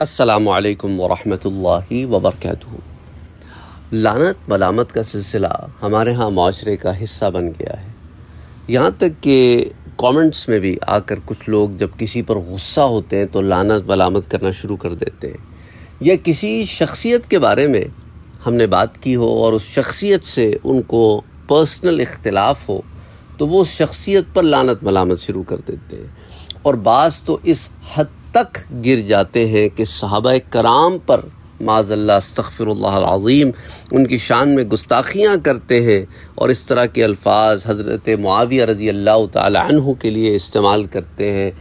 असलकम वरहि वबरक लानत मलामत का सिलसिला हमारे यहाँ माशरे का हिस्सा बन गया है यहाँ तक कि कमेंट्स में भी आकर कुछ लोग जब किसी पर गुस्सा होते हैं तो लानत मलामत करना शुरू कर देते हैं या किसी शख्सियत के बारे में हमने बात की हो और उस शख्सियत से उनको पर्सनल इख्तलाफ हो तो वो शख्सियत पर लानत मलामत शुरू कर देते हैं और बास तो इस हद तक गिर जाते हैं कि सहाब कराम पर माजल्ला तफ़रज़ीम उनकी शान में गुस्ताखियाँ करते हैं और इस तरह के अल्फाज हज़रत मुआविया रज़ी अल्लाह तु के लिए इस्तेमाल करते हैं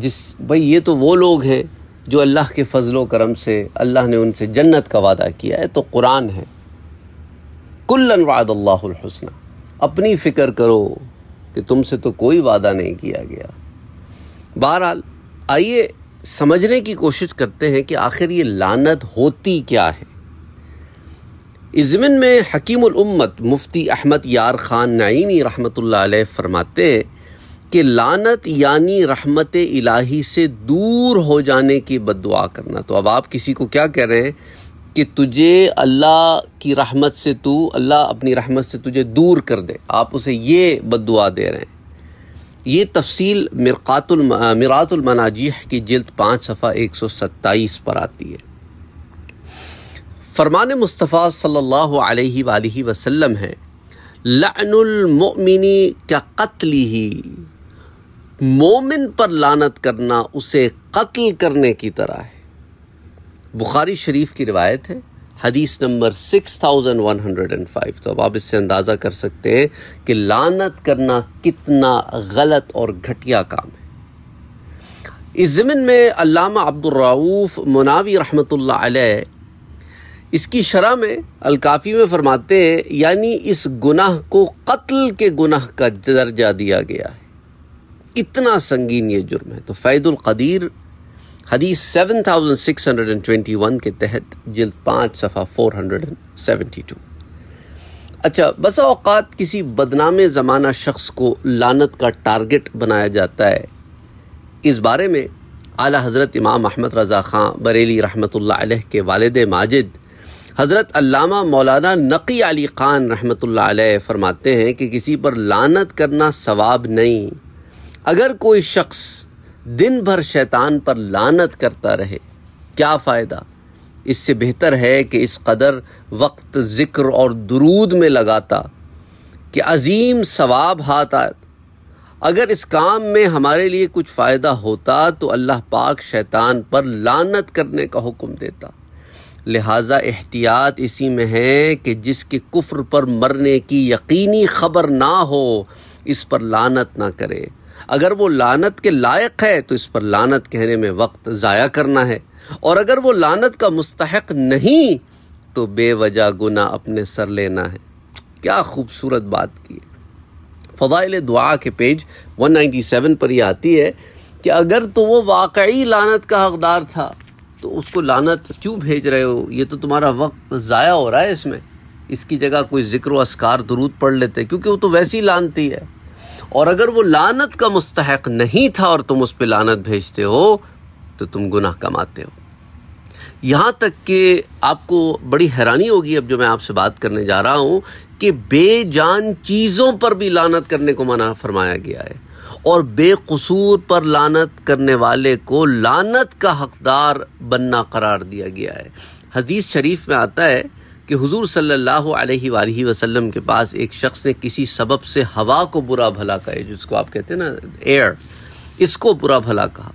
जिस भाई ये तो वो लोग हैं जो अल्लाह के फ़जलो करम से अल्लाह ने उनसे जन्नत का वादा किया है तो कुरान है कुल्लन अपनी फ़िक्र करो कि तुमसे तो कोई वादा नहीं किया गया बहरहाल आइए समझने की कोशिश करते हैं कि आखिर ये लानत होती क्या है इस ज़मिन में हकीम उम्मत मुफ्ती अहमद यार ख़ान नईनी रहमत फरमाते हैं कि लानत यानी रहमत इलाही से दूर हो जाने की बदुआ करना तो अब आप किसी को क्या कह रहे हैं कि तुझे अल्लाह की रहमत से तू अल्लाह अपनी रहमत से तुझे दूर कर दे आप उसे ये बदुआ दे रहे हैं ये तफसील मिरकातुल मनाजीह की जल्द पाँच सफ़ा एक सौ सत्ताईस पर आती है फरमान मुस्तफ़ा सल्लल्लाहु अलैहि वसल्लम है लानुलमोमिनी का कत्ल ही मोमिन पर लानत करना उसे कत्ल करने की तरह है बुखारी शरीफ की रिवायत है हदीस नंबर 6105 तो अब आप इससे अंदाज़ा कर सकते हैं कि लानत करना कितना गलत और घटिया काम है इस ज़मीन में अल्लामा अब्दुलराऊफ़ मुनावी रहमत आल इसकी शरह में अलकाफ़ी में फरमाते हैं यानी इस गुनाह को कत्ल के गुनाह का दर्जा दिया गया है इतना संगीन ये जुर्म है तो फ़ैदुल कदीर हदीस 7621 के तहत जल्द पाँच सफ़ा 472 अच्छा बसा अवत किसी बदनाम ज़माना शख्स को लानत का टारगेट बनाया जाता है इस बारे में आला हज़रत इमाम अहमद रज़ा ख़ान बरेली रहमत आलह के वालद माजिद हज़रत अल्लामा मौलाना नकी अली ख़ान रहमत आलह फरमाते हैं कि किसी पर लानत करना सवाब नहीं अगर कोई शख्स दिन भर शैतान पर लानत करता रहे क्या फ़ायदा इससे बेहतर है कि इस कदर वक्त ज़िक्र और दरूद में लगाता कि अजीम सवाब हाथ आए अगर इस काम में हमारे लिए कुछ फ़ायदा होता तो अल्लाह पाक शैतान पर लानत करने का हुक्म देता लिहाजा एहतियात इसी में है कि जिसके कुफ्र पर मरने की यकीनी खबर ना हो इस पर लानत ना करे अगर वो लानत के लायक है तो इस पर लानत कहने में वक्त ज़ाया करना है और अगर वो लानत का मुस्तक नहीं तो बेवजह गुना अपने सर लेना है क्या खूबसूरत बात की फ़ाइल दुआ के पेज 197 पर यह आती है कि अगर तो वो वाकई लानत का हकदार था तो उसको लानत क्यों भेज रहे हो ये तो तुम्हारा वक्त ज़ाया हो रहा है इसमें इसकी जगह कोई जिक्र असकार दरूद पढ़ लेते क्योंकि वो तो वैसी लानती है और अगर वो लानत का मुस्तक नहीं था और तुम उस पर लानत भेजते हो तो तुम गुनाह कमाते हो यहाँ तक कि आपको बड़ी हैरानी होगी अब जो मैं आपसे बात करने जा रहा हूँ कि बेजान चीज़ों पर भी लानत करने को मना फरमाया गया है और बेकसूर पर लानत करने वाले को लानत का हकदार बनना करार दिया गया है हदीस शरीफ में आता है कि हुजूर सल्लल्लाहु अलैहि वसल्लम के पास एक शख्स ने किसी सबब से हवा को बुरा भला कहे जिसको आप कहते हैं ना एयर इसको बुरा भला कहा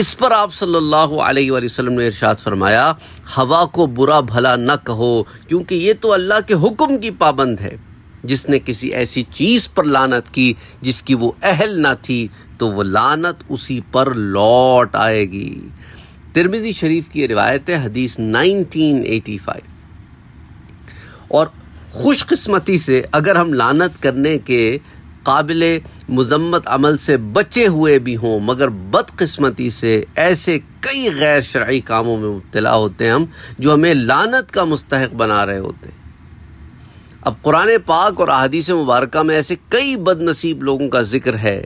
इस पर आप सल्लल्लाहु अलैहि वसल्लम ने इरशाद फरमाया हवा को बुरा भला न कहो क्योंकि ये तो अल्लाह के हुक्म की पाबंद है जिसने किसी ऐसी चीज़ पर लानत की जिसकी वो अहल ना थी तो वो लानत उसी पर लौट आएगी तिरमिजी शरीफ की रिवायत है हदीस 1985 और खुशकस्मती से अगर हम लानत करने के काबिल मजम्मत अमल से बचे हुए भी हों मगर बदकस्मती से ऐसे कई गैर शराय कामों में मुबला होते हैं हम जो हमें लानत का मुस्तक बना रहे होते हैं अब कुरान पाक और अहदीस मुबारक में ऐसे कई बदनसीब लोगों का जिक्र है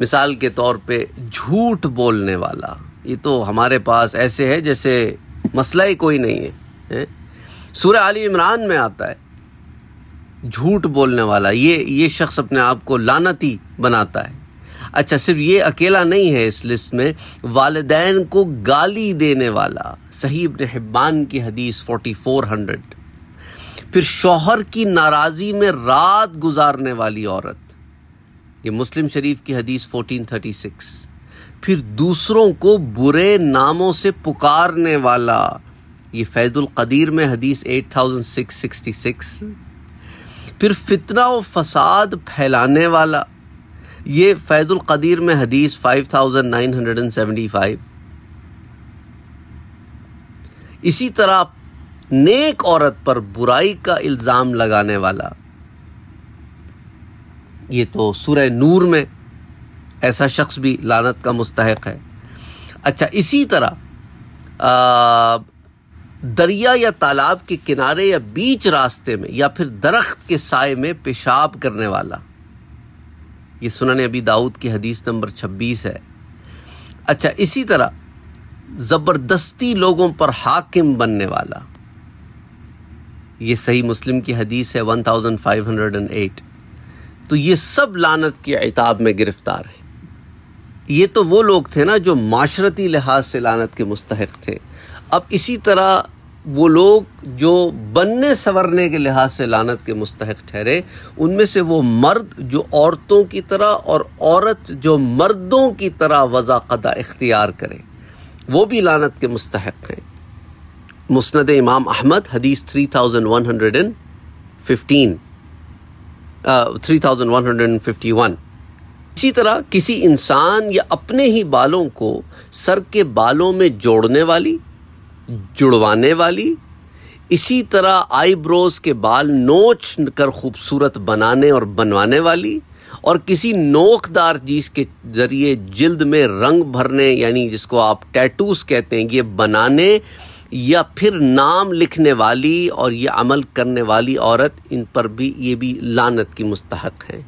मिसाल के तौर पे झूठ बोलने वाला ये तो हमारे पास ऐसे है जैसे मसला ही कोई नहीं है, है? सूर्य आल इमरान में आता है झूठ बोलने वाला ये ये शख्स अपने आप को लानती बनाता है अच्छा सिर्फ ये अकेला नहीं है इस लिस्ट में वालदेन को गाली देने वाला सही इब्न हिब्बान की हदीस 4400 फिर शौहर की नाराज़ी में रात गुजारने वाली औरत ये मुस्लिम शरीफ की हदीस 1436 फिर दूसरों को बुरे नामों से पुकारने वाला ये फैजुल कदीर में हदीस 8666 फिर फितना और फसाद फैलाने वाला ये फैजुल कदीर में हदीस 5975 इसी तरह नेक औरत पर बुराई का इल्ज़ाम लगाने वाला ये तो सुर नूर में ऐसा शख्स भी लानत का मुस्तक है अच्छा इसी तरह दरिया या तालाब के किनारे या बीच रास्ते में या फिर दरख्त के साय में पेशाब करने वाला ये सुनने अभी दाऊद की हदीस नंबर 26 है अच्छा इसी तरह ज़बरदस्ती लोगों पर हाकिम बनने वाला ये सही मुस्लिम की हदीस है 1508 तो ये सब लानत के अताब में गिरफ्तार है ये तो वो लोग थे ना जो माशरती लिहाज से लानत के मुस्तक थे अब इसी तरह वो लोग जो बनने संवरने के लिहाज से लानत के मुस्तक ठहरे उनमें से वो मर्द जो औरतों की तरह और औरत जो मर्दों की तरह कदा इख्तियार करे वो भी लानत के मुस्तक हैं मुस्ंद इमाम अहमद हदीस three thousand one hundred and fifteen three thousand one hundred and fifty one इसी तरह किसी इंसान या अपने ही बालों को सर के बालों में जोड़ने वाली जुड़वाने वाली इसी तरह आईब्रोज के बाल नोच कर खूबसूरत बनाने और बनवाने वाली और किसी नोकदार चीज़ के ज़रिए जल्द में रंग भरने यानी जिसको आप टैटूस कहते हैं ये बनाने या फिर नाम लिखने वाली और ये अमल करने वाली औरत इन पर भी ये भी लानत की मुस्तक है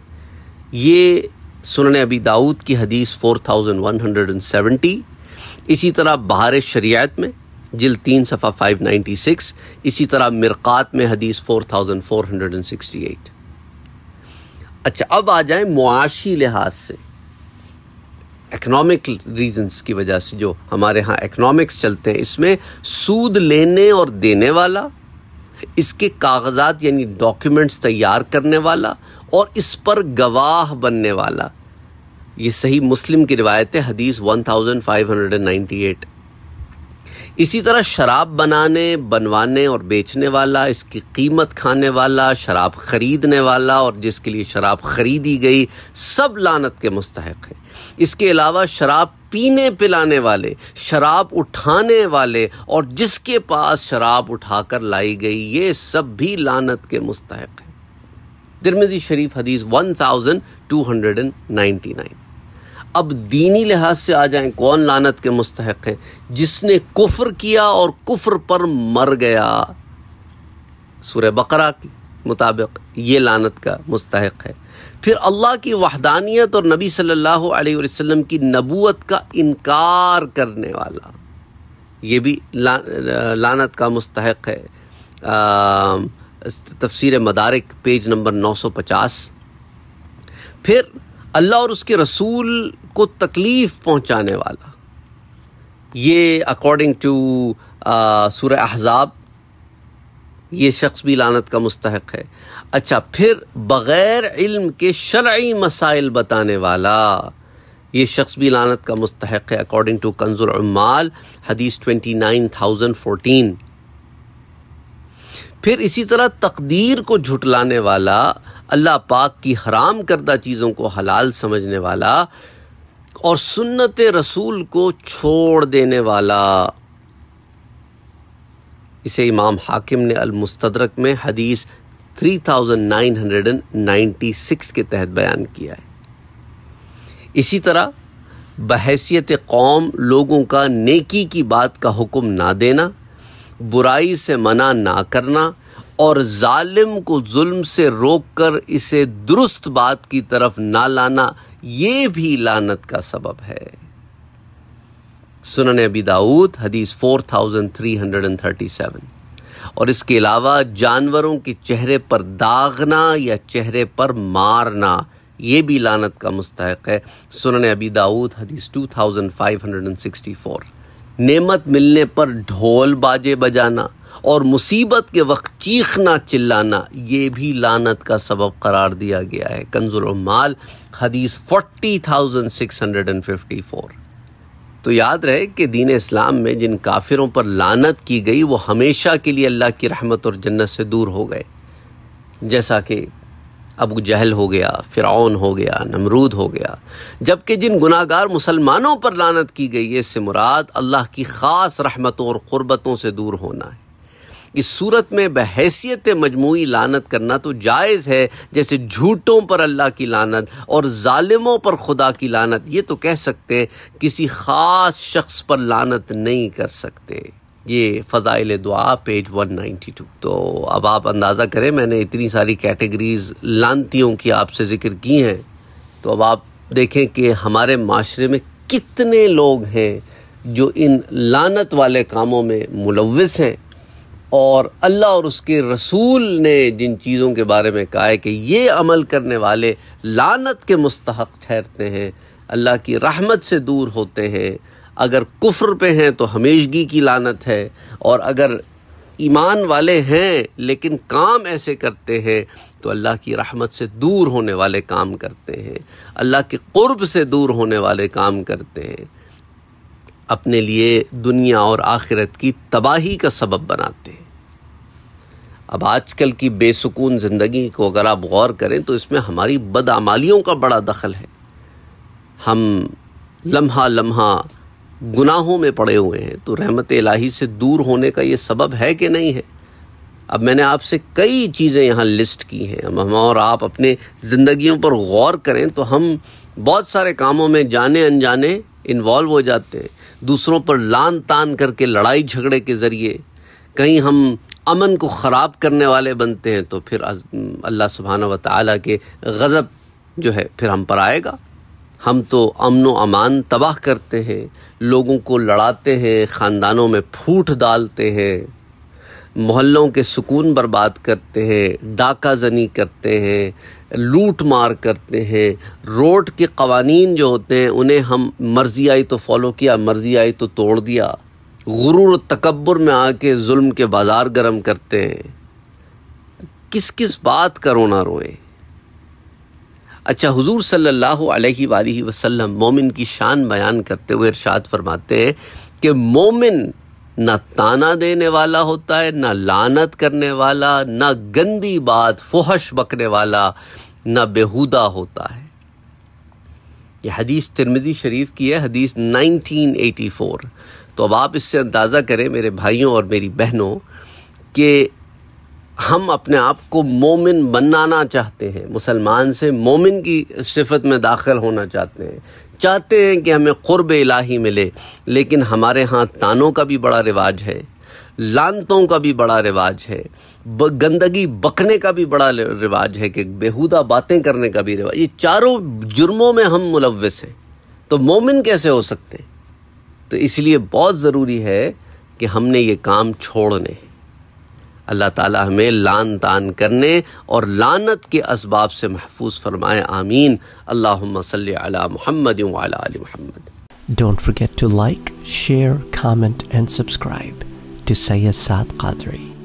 ये सुनने अबी दाऊद की हदीस 4170 इसी तरह बहार शरियात में जिल तीन सफ़ा 596 इसी तरह मिरक़ात में हदीस 4468 अच्छा अब आ जाए मुआशी लिहाज से इकनॉमिक रीजंस की वजह से जो हमारे यहाँ इकनॉमिक्स चलते हैं इसमें सूद लेने और देने वाला इसके कागजात यानी डॉक्यूमेंट्स तैयार करने वाला और इस पर गवाह बनने वाला ये सही मुस्लिम की रिवायत है हदीस 1598 इसी तरह शराब बनाने बनवाने और बेचने वाला इसकी कीमत खाने वाला शराब खरीदने वाला और जिसके लिए शराब खरीदी गई सब लानत के मुस्तक हैं इसके अलावा शराब पीने पिलाने वाले शराब उठाने वाले और जिसके पास शराब उठाकर लाई गई ये सब भी लानत के मुस्तक हैं तिरमिजी शरीफ हदीस 1299 अब दीनी लिहाज से आ जाएं कौन लानत के मुस्तक है जिसने कुफ्र किया और कुफ्र पर मर गया सूर्य बकरा के मुताबिक ये लानत का मुस्तक है फिर अल्लाह की वहदानियत और नबी सल्लल्लाहु अलैहि वसल्लम की नबूत का इनकार करने वाला ये भी ला, लानत का मुस्तक है तफसीर मदारक पेज नंबर 950 फिर अल्लाह और उसके रसूल को तकलीफ़ पहुंचाने वाला ये अकॉर्डिंग टू सूर अहजाब ये शख्स भी लानत का मुस्तक है अच्छा फिर बग़ैर इल्म के शरा मसाइल बताने वाला ये शख्स भी लानत का मुस्तक है अकॉर्डिंग टू कंजुलमाल हदीस ट्वेंटी नाइन थाउजेंड फोर्टीन फिर इसी तरह तकदीर को झुटलाने वाला अल्लाह पाक की हराम करदा चीज़ों को हलाल समझने वाला और सुन्नत रसूल को छोड़ देने वाला इसे इमाम हाकिम ने मुस्तदरक में हदीस 3996 के तहत बयान किया है इसी तरह बहसीत कौम लोगों का नेकी की बात का हुक्म ना देना बुराई से मना ना करना और जालिम को जुल्म से रोक कर इसे दुरुस्त बात की तरफ ना लाना ये भी लानत का सबब है सुनने अबी दाऊद हदीस 4337 और इसके अलावा जानवरों के चेहरे पर दागना या चेहरे पर मारना ये भी लानत का मुस्तक है सुनने अबी दाऊद हदीस 2564 नेमत मिलने पर ढोल बाजे बजाना और मुसीबत के वक्त चीखना चिल्लाना ये भी लानत का सबब करार दिया गया है माल हदीस 40,654 तो याद रहे कि दीन इस्लाम में जिन काफिरों पर लानत की गई वो हमेशा के लिए अल्लाह की रहमत और जन्नत से दूर हो गए जैसा कि अबू जहल हो गया फ़िरौन हो गया नमरूद हो गया जबकि जिन गुनागार मुसलमानों पर लानत की गई है इससे मुराद अल्लाह की ख़ास रहमतों और क़ुरबतों से दूर होना है इस सूरत में बहसीत मजमू लानत करना तो जायज़ है जैसे झूठों पर अल्लाह की लानत और ालिमों पर खुदा की लानत ये तो कह सकते हैं किसी ख़ास शख्स पर लानत नहीं कर सकते ये फ़ज़ाइल दुआ पेज 192 तो अब आप अंदाज़ा करें मैंने इतनी सारी कैटेगरीज लानतियों की आपसे ज़िक्र की हैं तो अब आप देखें कि हमारे माशरे में कितने लोग हैं जो इन लानत वाले कामों में मुलविस हैं और अल्लाह और उसके रसूल ने जिन चीज़ों के बारे में कहा है कि ये अमल करने वाले लानत के मुस्तक ठहरते हैं अल्लाह की रहमत से दूर होते हैं अगर कुफ्र पे हैं तो हमेशगी की लानत है और अगर ईमान वाले हैं लेकिन काम ऐसे करते हैं तो अल्लाह की रहमत से दूर होने वाले काम करते हैं अल्लाह के क़ुर्ब से दूर होने वाले काम करते हैं अपने लिए दुनिया और आखिरत की तबाही का सबब बनाते हैं अब आजकल की बेसुकून ज़िंदगी को अगर आप गौर करें तो इसमें हमारी बदआमालियों का बड़ा दखल है हम लम्हा लम्हा गुनाहों में पड़े हुए हैं तो रहमत इलाही से दूर होने का ये सबब है कि नहीं है अब मैंने आपसे कई चीज़ें यहाँ लिस्ट की हैं अब हम और आप अपने ज़िंदगियों पर गौर करें तो हम बहुत सारे कामों में जाने अनजाने इन्वॉल्व हो जाते हैं दूसरों पर लान तान करके लड़ाई झगड़े के ज़रिए कहीं हम अमन को ख़राब करने वाले बनते हैं तो फिर अल्लाह सुबहाना व ताली के गज़ब जो है फिर हम पर आएगा हम तो अमन व अमान तबाह करते हैं लोगों को लड़ाते हैं ख़ानदानों में फूट डालते हैं मोहल्लों के सुकून बर्बाद करते हैं डाका जनी करते हैं लूट मार करते हैं रोड के कवानीन जो होते हैं उन्हें हम मर्ज़ी आई तो फॉलो किया मर्ज़ी आई तो तोड़ दिया गुरूर तकबर में आके जुल्म के बाज़ार गर्म करते हैं किस किस बात का रोना रोए अच्छा हुजूर सल्लल्लाहु अलैहि वसल्लम मोमिन की शान बयान करते हुए इरशाद फरमाते हैं कि मोमिन ना ताना देने वाला होता है ना लानत करने वाला ना गंदी बात फोहश बकने वाला ना बेहुदा होता है ये हदीस तिरमिदी शरीफ की है हदीस 1984 तो अब आप इससे अंदाज़ा करें मेरे भाइयों और मेरी बहनों कि हम अपने आप को मोमिन बनाना चाहते हैं मुसलमान से मोमिन की सिफत में दाखिल होना चाहते हैं चाहते हैं कि हमें क़ुरब इलाही मिले लेकिन हमारे यहाँ तानों का भी बड़ा रिवाज है लानतों का भी बड़ा रिवाज है गंदगी बकने का भी बड़ा रिवाज है कि बेहुदा बातें करने का भी रिवाज ये चारों जुर्मों में हम मुलविस हैं तो मोमिन कैसे हो सकते तो इसलिए बहुत ज़रूरी है कि हमने ये काम छोड़ने अल्लाह ताला हमें लान तान करने और लानत के असबाब से महफूज फरमाए आमीन अल्लाह सल महमद वाली Mahmad Don't forget to like, share, comment and subscribe to Sayyid